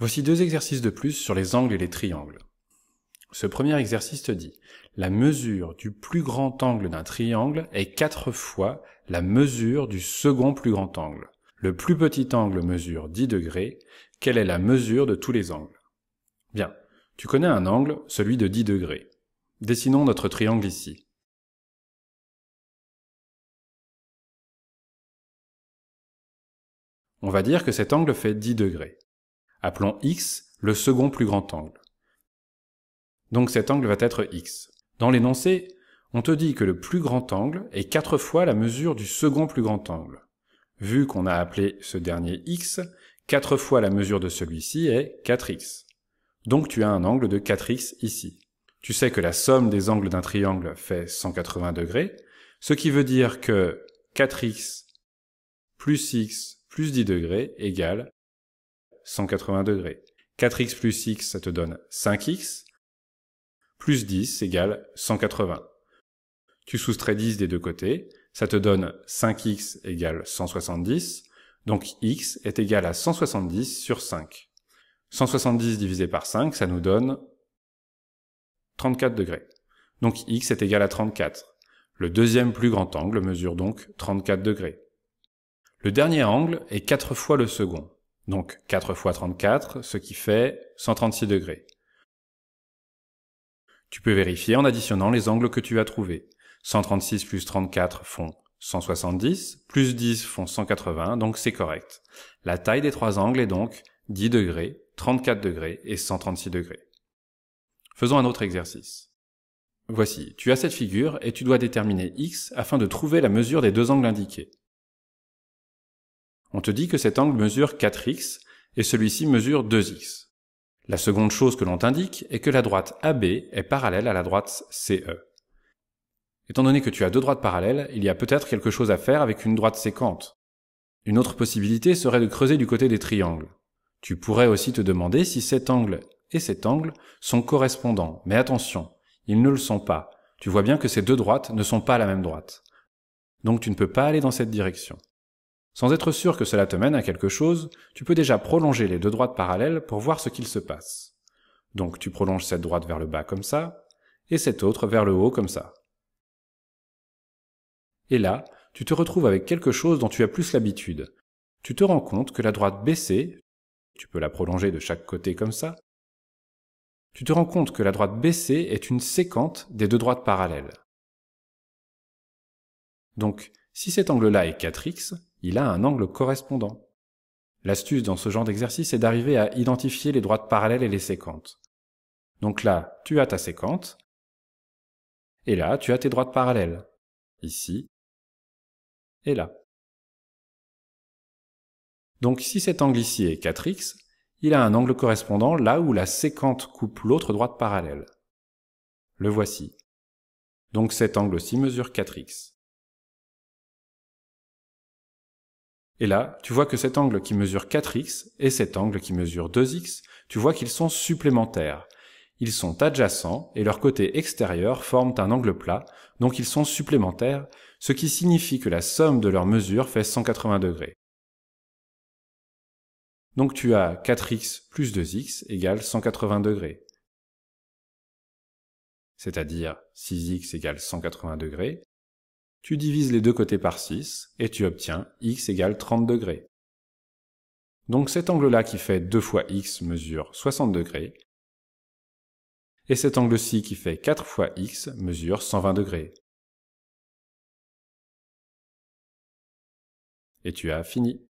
Voici deux exercices de plus sur les angles et les triangles. Ce premier exercice te dit la mesure du plus grand angle d'un triangle est quatre fois la mesure du second plus grand angle. Le plus petit angle mesure 10 degrés. Quelle est la mesure de tous les angles Bien, tu connais un angle, celui de 10 degrés. Dessinons notre triangle ici. On va dire que cet angle fait 10 degrés. Appelons x le second plus grand angle. Donc cet angle va être x. Dans l'énoncé, on te dit que le plus grand angle est 4 fois la mesure du second plus grand angle. Vu qu'on a appelé ce dernier x, 4 fois la mesure de celui-ci est 4x. Donc tu as un angle de 4x ici. Tu sais que la somme des angles d'un triangle fait 180 degrés, ce qui veut dire que 4x plus x plus 10 degrés égale 180 degrés. 4x plus x, ça te donne 5x, plus 10 égale 180. Tu soustrais 10 des deux côtés, ça te donne 5x égale 170, donc x est égal à 170 sur 5. 170 divisé par 5, ça nous donne 34 degrés. Donc x est égal à 34. Le deuxième plus grand angle mesure donc 34 degrés. Le dernier angle est 4 fois le second. Donc 4 fois 34, ce qui fait 136 degrés. Tu peux vérifier en additionnant les angles que tu as trouvés. 136 plus 34 font 170, plus 10 font 180, donc c'est correct. La taille des trois angles est donc 10 degrés, 34 degrés et 136 degrés. Faisons un autre exercice. Voici, tu as cette figure et tu dois déterminer x afin de trouver la mesure des deux angles indiqués. On te dit que cet angle mesure 4x et celui-ci mesure 2x. La seconde chose que l'on t'indique est que la droite AB est parallèle à la droite CE. Étant donné que tu as deux droites parallèles, il y a peut-être quelque chose à faire avec une droite séquente. Une autre possibilité serait de creuser du côté des triangles. Tu pourrais aussi te demander si cet angle et cet angle sont correspondants, mais attention, ils ne le sont pas. Tu vois bien que ces deux droites ne sont pas la même droite. Donc tu ne peux pas aller dans cette direction. Sans être sûr que cela te mène à quelque chose, tu peux déjà prolonger les deux droites parallèles pour voir ce qu'il se passe. Donc tu prolonges cette droite vers le bas comme ça, et cette autre vers le haut comme ça. Et là, tu te retrouves avec quelque chose dont tu as plus l'habitude. Tu te rends compte que la droite baissée, tu peux la prolonger de chaque côté comme ça, tu te rends compte que la droite baissée est une séquente des deux droites parallèles. Donc, si cet angle-là est 4x, il a un angle correspondant. L'astuce dans ce genre d'exercice est d'arriver à identifier les droites parallèles et les sécantes. Donc là, tu as ta sécante, et là, tu as tes droites parallèles, ici et là. Donc si cet angle ici est 4x, il a un angle correspondant là où la sécante coupe l'autre droite parallèle. Le voici. Donc cet angle ci mesure 4x. Et là, tu vois que cet angle qui mesure 4x et cet angle qui mesure 2x, tu vois qu'ils sont supplémentaires. Ils sont adjacents et leur côté extérieur forment un angle plat, donc ils sont supplémentaires, ce qui signifie que la somme de leurs mesures fait 180 Donc tu as 4x plus 2x égale 180 C'est-à-dire 6x égale 180 tu divises les deux côtés par 6 et tu obtiens x égale 30 degrés. Donc cet angle-là qui fait 2 fois x mesure 60 degrés et cet angle-ci qui fait 4 fois x mesure 120 degrés. Et tu as fini.